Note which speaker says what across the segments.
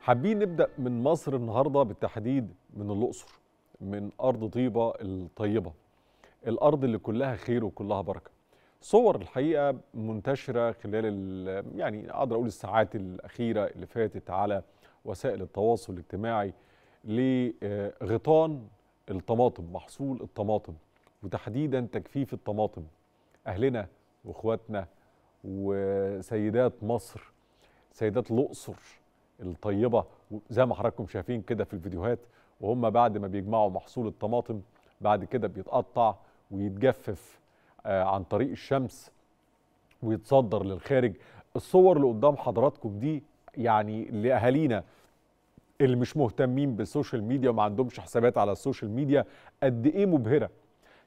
Speaker 1: حابين نبدا من مصر النهارده بالتحديد من الاقصر من ارض طيبه الطيبه الارض اللي كلها خير وكلها بركه صور الحقيقه منتشره خلال يعني اقدر اقول الساعات الاخيره اللي فاتت على وسائل التواصل الاجتماعي لغطان الطماطم محصول الطماطم وتحديدا تجفيف الطماطم اهلنا واخواتنا وسيدات مصر سيدات الاقصر الطيبه زي ما حضراتكم شايفين كده في الفيديوهات وهم بعد ما بيجمعوا محصول الطماطم بعد كده بيتقطع ويتجفف آه، عن طريق الشمس ويتصدر للخارج الصور اللي قدام حضراتكم دي يعني لاهالينا اللي مش مهتمين بالسوشيال ميديا وما عندهمش حسابات على السوشيال ميديا قد ايه مبهره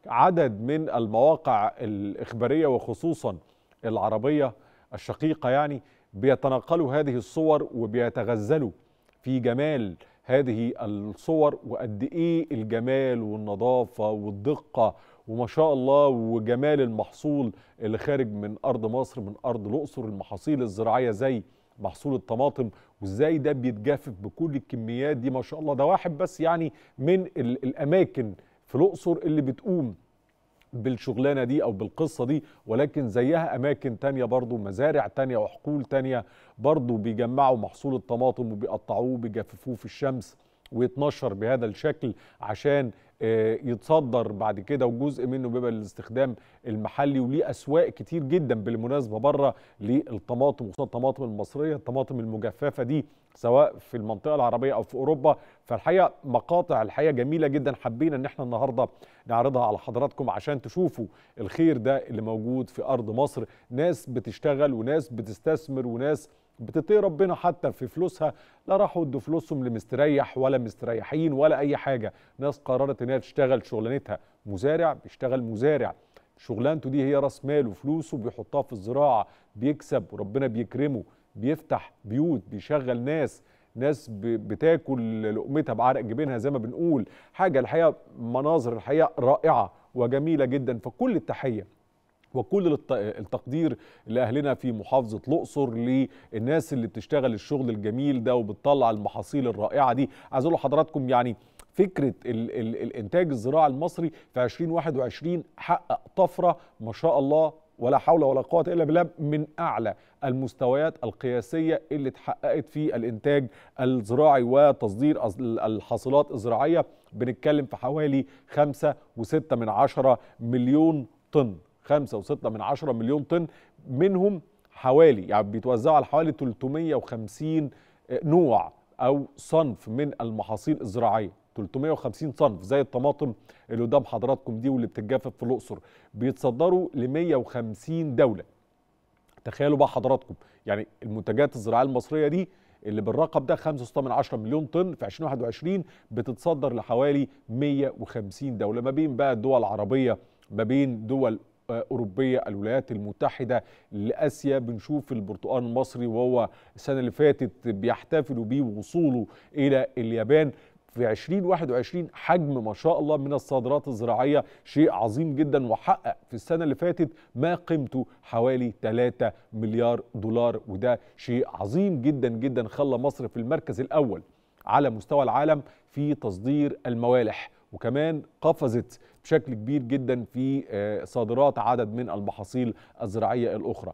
Speaker 1: عدد من المواقع الاخباريه وخصوصا العربيه الشقيقه يعني بيتناقلوا هذه الصور وبيتغزلوا في جمال هذه الصور وقد ايه الجمال والنظافه والدقه وما شاء الله وجمال المحصول اللي خارج من ارض مصر من ارض الاقصر المحاصيل الزراعيه زي محصول الطماطم وازاي ده بيتجفف بكل الكميات دي ما شاء الله ده واحد بس يعني من الاماكن في الاقصر اللي بتقوم بالشغلانة دي أو بالقصة دي ولكن زيها أماكن تانية برضو مزارع تانية وحقول تانية برضو بيجمعوا محصول الطماطم وبيقطعوه بيجففوه في الشمس ويتنشر بهذا الشكل عشان آه، يتصدر بعد كده وجزء منه بيبقى للاستخدام المحلي وليه اسواق كتير جدا بالمناسبه بره للطماطم وخصوصا الطماطم المصريه الطماطم المجففه دي سواء في المنطقه العربيه او في اوروبا فالحقيقه مقاطع الحقيقه جميله جدا حبينا ان احنا النهارده نعرضها على حضراتكم عشان تشوفوا الخير ده اللي موجود في ارض مصر ناس بتشتغل وناس بتستثمر وناس بتطير ربنا حتى في فلوسها لا راحوا ادوا فلوسهم لمستريح ولا مستريحين ولا اي حاجه ناس قررت ان هي تشتغل شغلانتها مزارع بيشتغل مزارع شغلانته دي هي راس ماله فلوسه بيحطها في الزراعه بيكسب وربنا بيكرمه بيفتح بيوت بيشغل ناس ناس بتاكل لقمتها بعرق جبينها زي ما بنقول حاجه الحقيقه مناظر الحقيقه رائعه وجميله جدا فكل التحيه وكل التقدير لاهلنا في محافظه الاقصر للناس اللي بتشتغل الشغل الجميل ده وبتطلع المحاصيل الرائعه دي عايز اقول لحضراتكم يعني فكره الـ الـ الانتاج الزراعي المصري في 2021 حقق طفره ما شاء الله ولا حول ولا قوه الا بالله من اعلى المستويات القياسيه اللي اتحققت في الانتاج الزراعي وتصدير الحاصلات الزراعيه بنتكلم في حوالي 5.6 مليون طن خمسة وستة من عشرة مليون طن منهم حوالي يعني بيتوزعوا على حوالي 350 آه، نوع او صنف من المحاصيل الزراعيه 350 صنف زي الطماطم اللي قدام حضراتكم دي واللي بتتجفف في الاقصر بيتصدروا ل 150 دوله تخيلوا بقى حضراتكم يعني المنتجات الزراعيه المصريه دي اللي بالرقم ده 5.6 مليون طن في 2021 بتتصدر لحوالي 150 دوله ما بين بقى الدول العربيه ما بين دول أوروبية الولايات المتحدة لآسيا بنشوف البرتقال المصري وهو السنة اللي فاتت بيحتفلوا بيه وصوله إلى اليابان في 2021 حجم ما شاء الله من الصادرات الزراعية شيء عظيم جدا وحقق في السنة اللي فاتت ما قيمته حوالي 3 مليار دولار وده شيء عظيم جدا جدا خلى مصر في المركز الأول على مستوى العالم في تصدير الموالح وكمان قفزت بشكل كبير جدا في آه، صادرات عدد من المحاصيل الزراعيه الاخرى